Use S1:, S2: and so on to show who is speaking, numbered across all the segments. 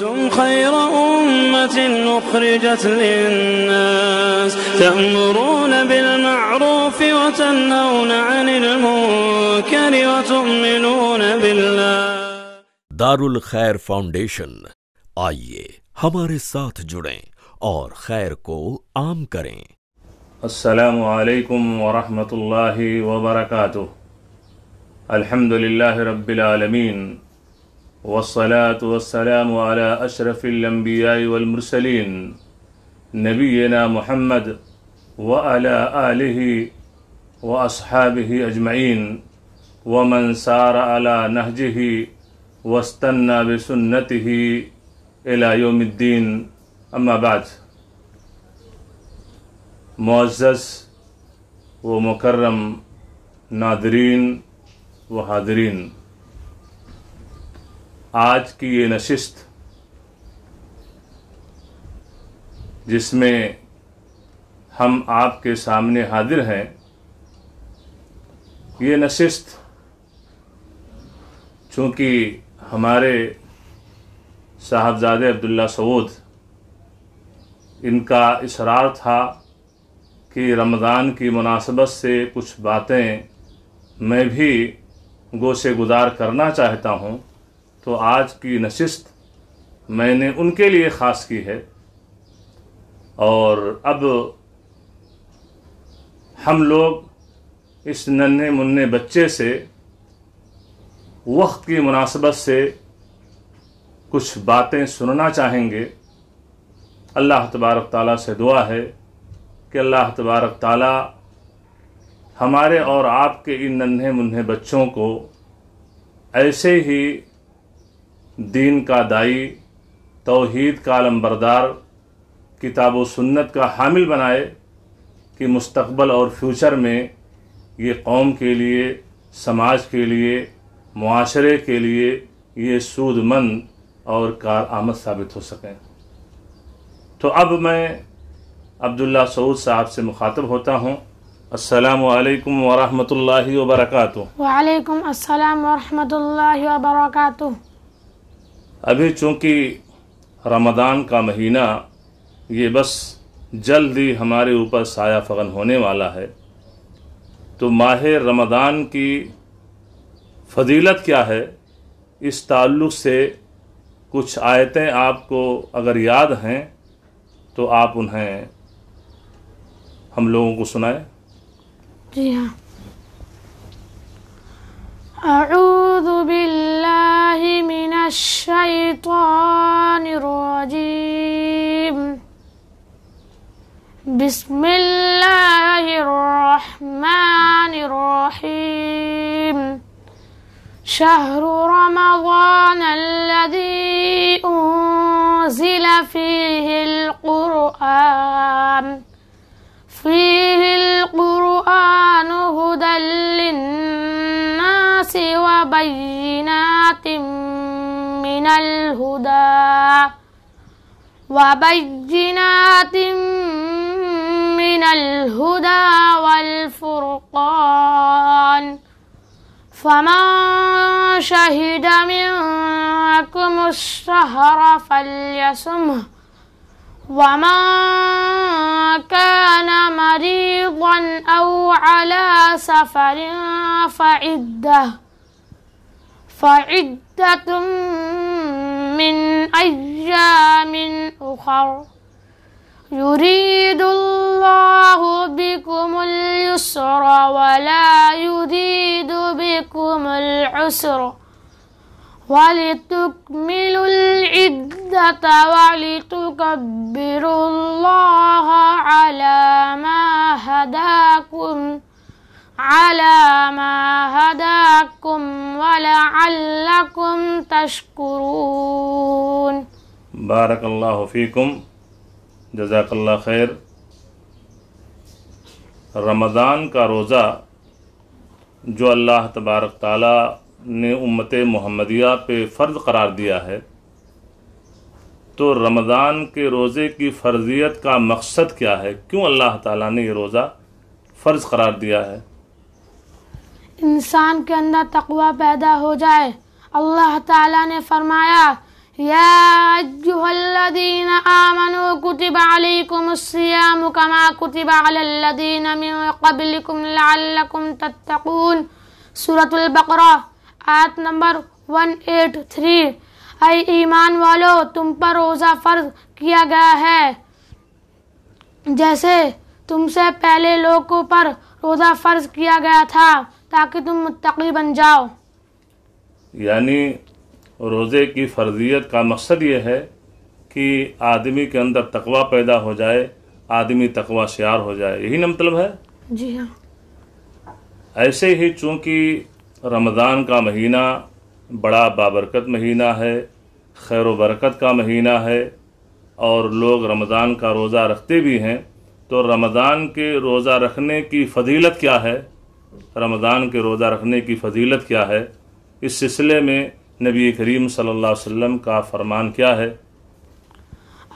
S1: كنتم خير أمة أخرجت للناس
S2: تأمرون بالمعروف وتنهون عن المنكر وتؤمنون بالله دار الخير فاونديشن آئیے ہمارے ساتھ جڑیں اور خیر کو عام کریں السلام عليكم ورحمة الله وبركاته الحمد لله رب العالمين والصلاة والسلام على أشرف الأنبياء والمرسلين نبينا محمد وعلى آله وأصحابه أجمعين ومن سار على نهجه واستنى بسنته إلى يوم الدين أما بعد معزز ومكرم ناظرين وحاضرين आज की ये नशिस्त जिसमें हम आपके सामने हाजिर हैं ये नशिस्त चूँकि हमारे साहबजादे अब्दुल्ला सऊद इनका इसरार था कि रमज़ान की मुनासबत से कुछ बातें मैं भी गोशे गुजार करना चाहता हूँ तो आज की नशिस्त मैंने उनके लिए ख़ास की है और अब हम लोग इस नन्हे मुन्ने बच्चे से वक्त की मुनासबत से कुछ बातें सुनना चाहेंगे अल्लाह तबारक ताला से दुआ है कि अल्लाह तबारक ताला हमारे और आपके इन नन्हे मुन्ने बच्चों को ऐसे ही दीन का दाई तोहद का आलमबरदार किताब सुन्नत का हामिल बनाए कि मुस्तबल और फ्यूचर में ये कौम के लिए समाज के लिए माशरे के लिए ये सूदमंद और कार आमद साबित हो सकें तो अब मैं अब्दुल्ला सऊद साहब से मुखातब होता हूँ अस्सलाम वालेकुम वर्का वालेकाम
S1: वालेकुम अस्सलाम वरहमतुल्लाहि वबरकातुहू
S2: अभी चूंकि रमदान का महीना ये बस जल्द ही हमारे ऊपर साया फगन होने वाला है तो माह रमदान की फजीलत क्या है इस ताल्लुक़ से कुछ आयतें आपको अगर याद हैं तो आप उन्हें हम लोगों को सुनाएं
S1: जी हाँ بسم الله الرحمن الرحيم شهر رمضان الذي أنزل فيه القرآن فيه القرآن هدى للناس وبينات من الهدى وبينات من من الهدى والفرقان فمن شهد منكم الشهر فليسمه ومن كان مريضا أو على سفر فعدة فعدة من أيام أخر يريد الله بكم اليسر ولا يريد بكم العسر ولتكملوا العدة ولتكبروا الله على ما هداكم على ما هداكم ولعلكم تشكرون
S2: بارك الله فيكم जजाकल्ला खैर रमज़ान का रोज़ा जो अल्लाह तबारक ताला ने उम्मत मोहम्मदिया पे फ़र्ज़ करार दिया है तो रमज़ान के रोज़े की फ़र्जियत का मकसद क्या है क्यों अल्लाह ताला ने ये रोज़ा फ़र्ज़ करार दिया है
S1: इंसान के अंदर तकवा पैदा हो जाए अल्लाह ताला ने फरमाया يا أيها الذين آمنوا كتب عليكم الصيام كما كتب على الذين من قبلكم لعلكم تتقون सूरत बकरा आयत नंबर 183 आई ईमान वालो तुम पर रोज़ा फ़र्ज किया गया है जैसे तुमसे पहले लोगों पर रोज़ा फ़र्ज किया गया था ताकि तुम मुतकी बन जाओ
S2: यानी रोज़े की फ़र्जियत का मकसद ये है कि आदमी के अंदर तकवा पैदा हो जाए आदमी तकवा श्यार हो जाए यही ना मतलब है जी हाँ ऐसे ही चूँकि रमज़ान का महीना बड़ा बाबरकत महीना है खैर बरकत का महीना है और लोग रमज़ान का रोज़ा रखते भी हैं तो रमज़ान के रोज़ा रखने की फ़जीलत क्या है रमज़ान के रोज़ा रखने की फ़जीलत क्या है इस सिलसिले में नबी करीम सल्लल्लाहु अलैहि वसल्लम का फरमान क्या है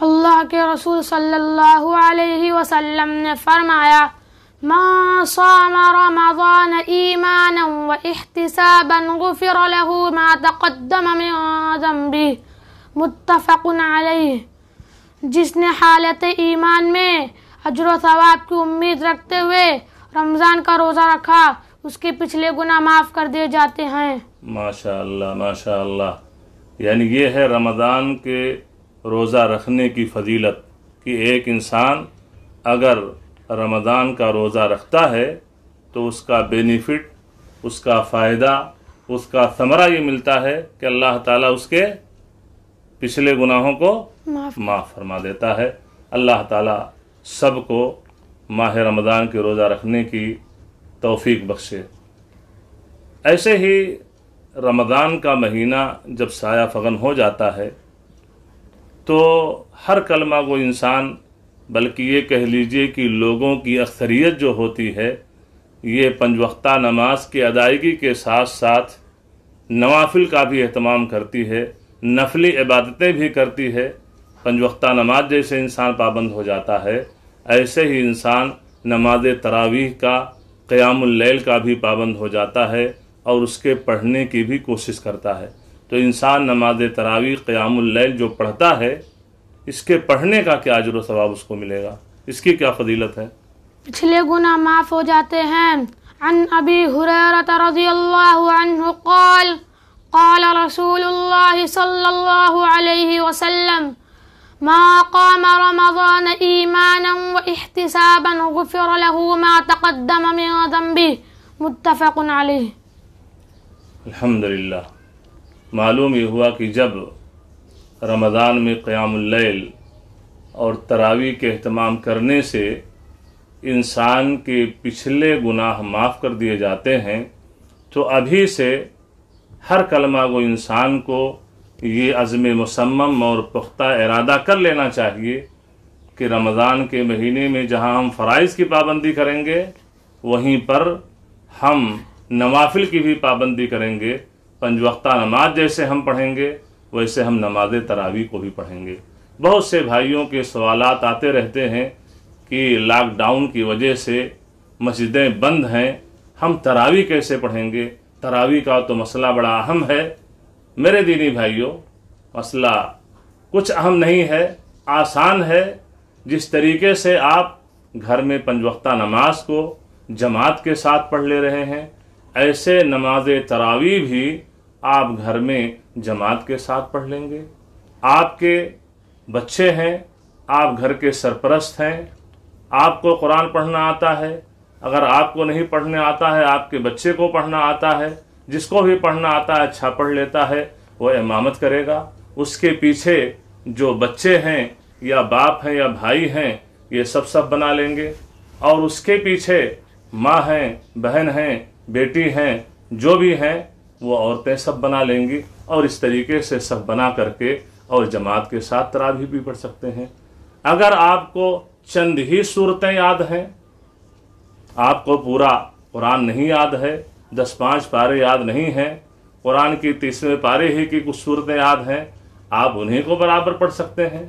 S1: अल्लाह के रसूल सल्लल्लाहु अलैहि वसल्लम ने फरमाया रमज़ान ईमान व अहतसाबा गुफिर लहू मा तक़द्दम मिन ज़ंबी मुत्तफ़क़ुन अलैह जिसने हालत ईमान में अजर व सवाब की उम्मीद रखते हुए रमज़ान का रोज़ा रखा उसके पिछले गुनाह माफ़ कर दिए जाते हैं
S2: माशाल्लाह माशाल्लाह यानी ये है रमज़ान के रोज़ा रखने की फजीलत कि एक इंसान अगर रमज़ान का रोज़ा रखता है तो उसका बेनिफिट उसका फ़ायदा उसका समरा ये मिलता है कि अल्लाह ताला उसके पिछले गुनाहों को माफ़ फरमा देता है अल्लाह ताला को माह रमज़ान के रोज़ा रखने की तौफीक बख्शे ऐसे ही रमज़ान का महीना जब साया फगन हो जाता है तो हर कलमा को इंसान बल्कि ये कह लीजिए कि लोगों की अक्सरियत जो होती है ये पंजवक्ता नमाज की अदायगी के साथ साथ नवाफिल का भी अहतमाम करती है नफली इबादतें भी करती है पंजवक्ता नमाज जैसे इंसान पाबंद हो जाता है ऐसे ही इंसान नमाज तरावीह का क़यामुल्लैल का भी पाबंद हो जाता है और उसके पढ़ने की भी कोशिश करता है तो इंसान नमाज तरावी क़्यामल जो पढ़ता है इसके पढ़ने का क्या अजर सवाब उसको मिलेगा इसकी क्या फजीलत है
S1: पिछले गुना माफ़ हो जाते हैं عن अबी हुरैरत رضي الله عنه قال قال رسول الله صلى الله عليه وسلم ما قام رمضان إيمانا واحتسابا غفر له ما تقدم من ذنبه متفق عليه
S2: अल्हम्दुलिल्लाह मालूम ये हुआ कि जब रमज़ान में क़यामल और तरावी के अहतमाम करने से इंसान के पिछले गुनाह माफ़ कर दिए जाते हैं तो अभी से हर कलमा को इंसान को ये अज़म मसम्म और पुख्ता इरादा कर लेना चाहिए कि रमज़ान के महीने में जहाँ हम फ़रज़ की पाबंदी करेंगे वहीं पर हम नवाफिल की भी पाबंदी करेंगे पंज वक्ता नमाज जैसे हम पढ़ेंगे वैसे हम नमाज तरावी को भी पढ़ेंगे बहुत से भाइयों के सवाल आते रहते हैं कि लॉकडाउन की वजह से मस्जिदें बंद हैं हम तरावी कैसे पढ़ेंगे तरावी का तो मसला बड़ा अहम है मेरे दीनी भाइयों मसला कुछ अहम नहीं है आसान है जिस तरीके से आप घर में पंजवक्ता नमाज को जमात के साथ पढ़ ले रहे हैं ऐसे नमाज तरावी भी आप घर में जमात के साथ पढ़ लेंगे आपके बच्चे हैं आप घर के सरपरस्त हैं आपको कुरान पढ़ना आता है अगर आपको नहीं पढ़ने आता है आपके बच्चे को पढ़ना आता है जिसको भी पढ़ना आता है अच्छा पढ़ लेता है वो इमामत करेगा उसके पीछे जो बच्चे हैं या बाप हैं या भाई हैं ये सब सब बना लेंगे और उसके पीछे माँ हैं बहन हैं बेटी हैं जो भी हैं वो औरतें सब बना लेंगी और इस तरीके से सब बना करके और जमात के साथ तरा भी पढ़ सकते हैं अगर आपको चंद ही सूरतें याद हैं आपको पूरा कुरान नहीं याद है दस पाँच पारे याद नहीं हैं कुरान की तीसवें पारे ही की कुछ सूरतें याद हैं आप उन्हीं को बराबर पढ़ सकते हैं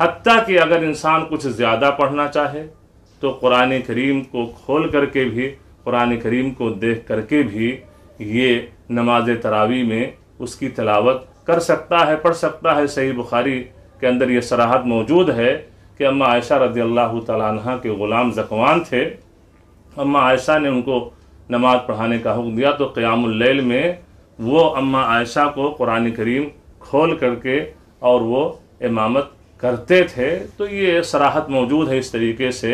S2: हती कि अगर इंसान कुछ ज़्यादा पढ़ना चाहे तो कुरान करीम को खोल करके भी कुरान करीम को देख करके भी ये नमाज तरावी में उसकी तलावत कर सकता है पढ़ सकता है सही बुखारी के अंदर ये सराहत मौजूद है कि अम्मा आयशा रदी अल्लाह तह के ग़ुलाम जकवान थे अम्मा आयशा ने उनको नमाज पढ़ाने का हुक्म दिया तो क़यामल में वो अम्मा आयशा को कुरान करीम खोल करके और वो इमामत करते थे तो ये सराहत मौजूद है इस तरीके से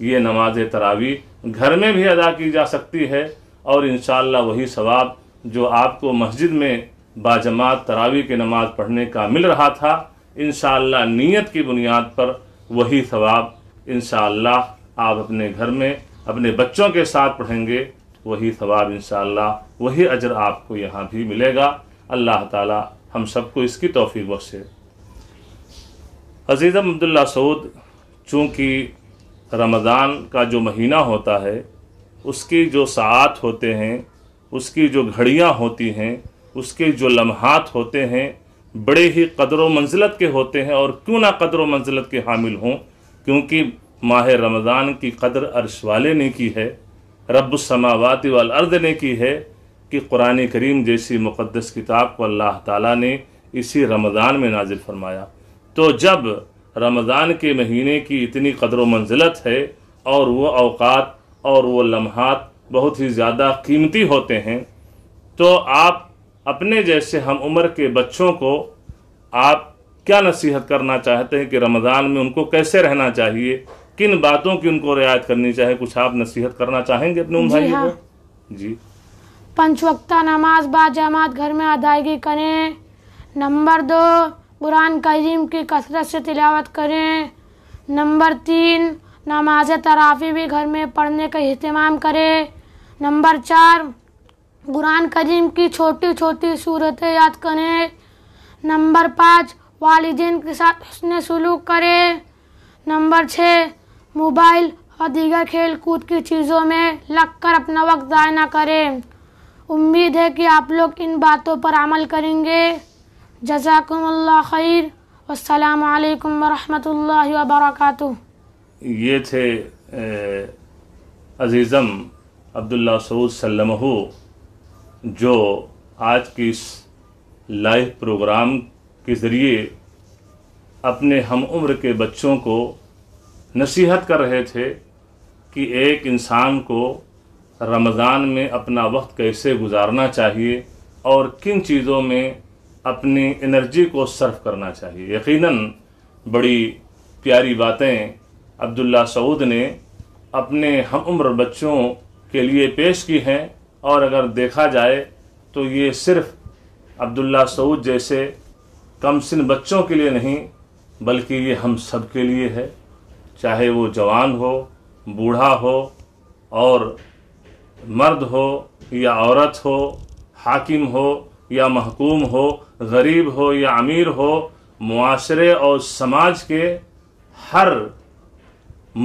S2: ये नमाज तरावी घर में भी अदा की जा सकती है और इन वही सवाब जो आपको मस्जिद में बाजमात तरावी की नमाज पढ़ने का मिल रहा था इन नीयत की बुनियाद पर वही सवाब इन आप अपने घर में अपने बच्चों के साथ पढ़ेंगे वही सवाब इन वही अजर आपको यहाँ भी मिलेगा अल्लाह ताला हम सबको इसकी तोफ़ी बख्शे अजीज़ अब्दुल्ला सऊद चूँकि रमज़ान का जो महीना होता है उसकी जो सात होते हैं उसकी जो घड़ियाँ होती हैं उसके जो लम्हात होते हैं बड़े ही कदर व मंजिलत के होते हैं और क्यों ना कदर व मंजिलत के हामिल हों क्योंकि माह रमज़ान की कदर अर्श वाले ने की है समावाति वाल अर्द ने की है कि कुरान करीम जैसी मुक़दस किताब को अल्लाह ताला ने इसी रमज़ान में नाजिल फरमाया तो जब रमज़ान के महीने की इतनी कदर मंजिलत है और वह अवकात और वह लम्हात बहुत ही ज़्यादा कीमती होते हैं तो आप अपने जैसे हम उम्र के बच्चों को आप क्या नसीहत करना चाहते हैं कि रमज़ान में उनको कैसे रहना चाहिए किन बातों की उनको रियायत करनी चाहिए कुछ आप नसीहत करना चाहेंगे अपने उम्र जी, हाँ। को जी
S1: पंचवक्ता नमाज बाद जमात घर में अदायगी करें नंबर दो कुरान करीम की कसरत से तिलावत करें नंबर तीन नमाज तराफी भी घर में पढ़ने का अहतमाम करें नंबर चार कुरान करीम की छोटी छोटी सूरतें याद करें नंबर पाँच वालदेन के साथ उसने सलूक करें नंबर छः मोबाइल और दीगर खेल कूद की चीज़ों में लग कर अपना वक्त ज़ाय ना करें उम्मीद है कि आप लोग इन बातों पर अमल करेंगे जजाकुमल्ला खैर अस्सलाम वालेकुम वरहमतुल्लाहि वबरकातुह
S2: ये थे अज़ीज़म अब्दुल्ला सऊद सल्लमहू जो आज की इस लाइव प्रोग्राम के ज़रिए अपने हम उम्र के बच्चों को नसीहत कर रहे थे कि एक इंसान को रमज़ान में अपना वक्त कैसे गुजारना चाहिए और किन चीज़ों में अपनी एनर्जी को सर्व करना चाहिए यकीनन बड़ी प्यारी बातें अब्दुल्ला सऊद ने अपने हम उम्र बच्चों के लिए पेश की हैं और अगर देखा जाए तो ये सिर्फ अब्दुल्ला सऊद जैसे कम सिन बच्चों के लिए नहीं बल्कि ये हम सब के लिए है चाहे वो जवान हो बूढ़ा हो और मर्द हो या औरत हो हाकिम हो या महकूम हो गरीब हो या अमीर हो माशरे और समाज के हर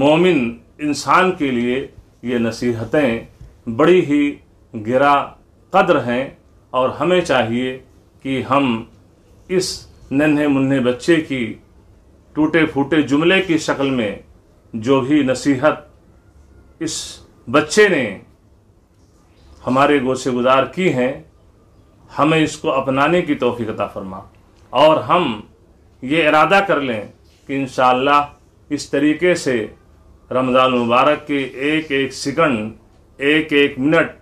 S2: मोमिन इंसान के लिए ये नसीहतें बड़ी ही गिरा कद्र हैं और हमें चाहिए कि हम इस नन्हे मुन्ने बच्चे की टूटे फूटे जुमले की शक्ल में जो भी नसीहत इस बच्चे ने हमारे गोशे गुजार की हैं हमें इसको अपनाने की तोफ़ी अता फरमा और हम ये इरादा कर लें कि इन इस तरीके से रमज़ान मुबारक के एक एक सेकंड एक एक मिनट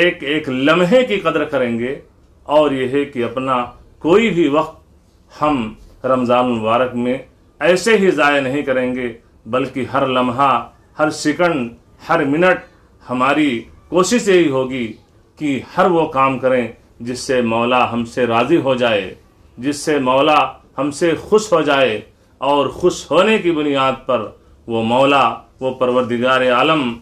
S2: एक एक लम्हे की कदर करेंगे और यह है कि अपना कोई भी वक्त हम रमज़ान मुबारक में ऐसे ही ज़ाय नहीं करेंगे बल्कि हर लम्हा हर सेकंड हर मिनट हमारी कोशिश यही होगी कि हर वो काम करें जिससे मौला हमसे राज़ी हो जाए जिससे मौला हमसे खुश हो जाए और खुश होने की बुनियाद पर वो मौला वो परवरदिगार आलम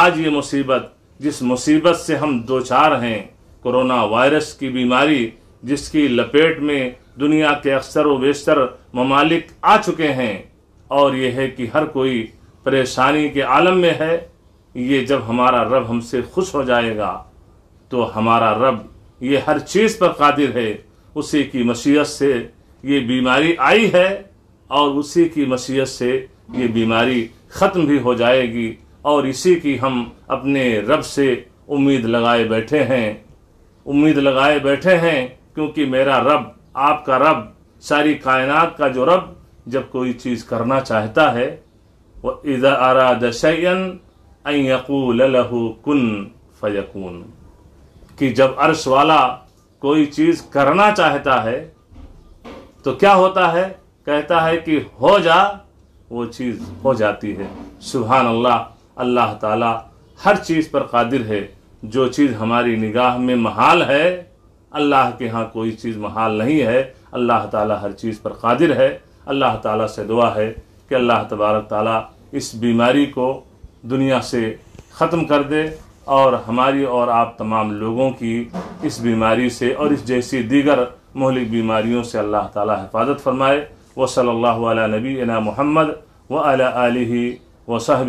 S2: आज ये मुसीबत जिस मुसीबत से हम दो चार हैं कोरोना वायरस की बीमारी जिसकी लपेट में दुनिया के अक्सर व बेशतर ममालिक आ चुके हैं और यह है कि हर कोई परेशानी के आलम में है ये जब हमारा रब हमसे खुश हो जाएगा तो हमारा रब ये हर चीज़ पर कादिर है उसी की मसीहत से ये बीमारी आई है और उसी की मसीहत से ये बीमारी ख़त्म भी हो जाएगी और इसी की हम अपने रब से उम्मीद लगाए बैठे हैं उम्मीद लगाए बैठे हैं क्योंकि मेरा रब आपका रब सारी कायनात का जो रब जब कोई चीज़ करना चाहता है वह इधर आरा दशन अकूल लहू कुन फयकून कि जब अर्श वाला कोई चीज करना चाहता है तो क्या होता है कहता है कि हो जा वो चीज़ हो जाती है सुबहान अल्लाह अल्लाह ताला हर चीज़ पर कादिर है जो चीज़ हमारी निगाह में महाल है अल्लाह के यहाँ कोई चीज़ महाल नहीं है अल्लाह ताला हर चीज़ पर कादिर है अल्लाह ताला से दुआ है कि अल्लाह तबारक ताला इस बीमारी को दुनिया से ख़त्म कर दे और हमारी और आप तमाम लोगों की इस बीमारी से और इस जैसी दीगर महलिक बीमारियों से अल्लाह ताला हिफाजत फरमाए व सल्ला नबी ना मोहम्मद व अली वसहब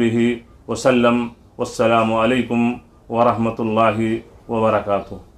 S2: वसलम वालकम वरहमल वर्का